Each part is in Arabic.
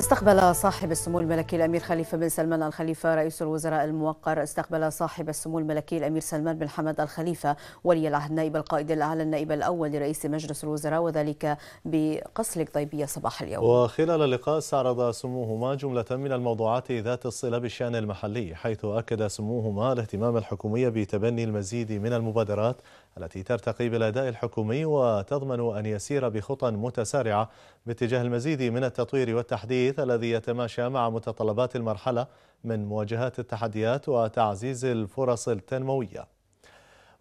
استقبل صاحب السمو الملكي الامير خليفه بن سلمان الخليفه رئيس الوزراء الموقر استقبل صاحب السمو الملكي الامير سلمان بن حمد الخليفه ولي العهد نائب القائد الاعلى النائب الاول لرئيس مجلس الوزراء وذلك بقصر القضيبيه صباح اليوم. وخلال اللقاء استعرض سموهما جمله من الموضوعات ذات الصله بالشان المحلي حيث اكد سموهما الاهتمام الحكومي بتبني المزيد من المبادرات التي ترتقي بالاداء الحكومي وتضمن ان يسير بخطى متسارعه باتجاه المزيد من التطوير والتحديث الحديث الذي يتماشى مع متطلبات المرحلة من مواجهات التحديات وتعزيز الفرص التنموية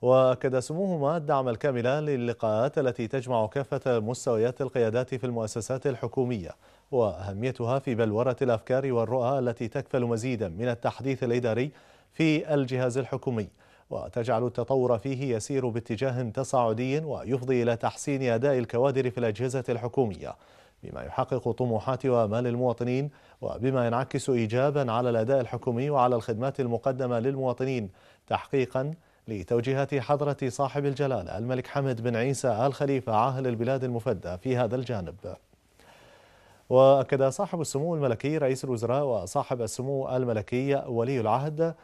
وأكد سموهما الدعم الكامل للقاءات التي تجمع كافة مستويات القيادات في المؤسسات الحكومية وأهميتها في بلورة الأفكار والرؤى التي تكفل مزيدا من التحديث الإداري في الجهاز الحكومي وتجعل التطور فيه يسير باتجاه تصاعدي ويفضي إلى تحسين أداء الكوادر في الأجهزة الحكومية بما يحقق طموحات وامال المواطنين وبما ينعكس ايجابا على الاداء الحكومي وعلى الخدمات المقدمه للمواطنين تحقيقا لتوجيهات حضرة صاحب الجلالة الملك حمد بن عيسى آل خليفة عاهل البلاد المفدى في هذا الجانب وأكد صاحب السمو الملكي رئيس الوزراء وصاحب السمو الملكي ولي العهد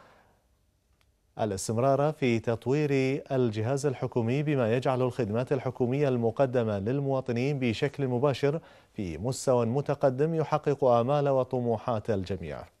الاستمرار في تطوير الجهاز الحكومي بما يجعل الخدمات الحكومية المقدمة للمواطنين بشكل مباشر في مستوى متقدم يحقق آمال وطموحات الجميع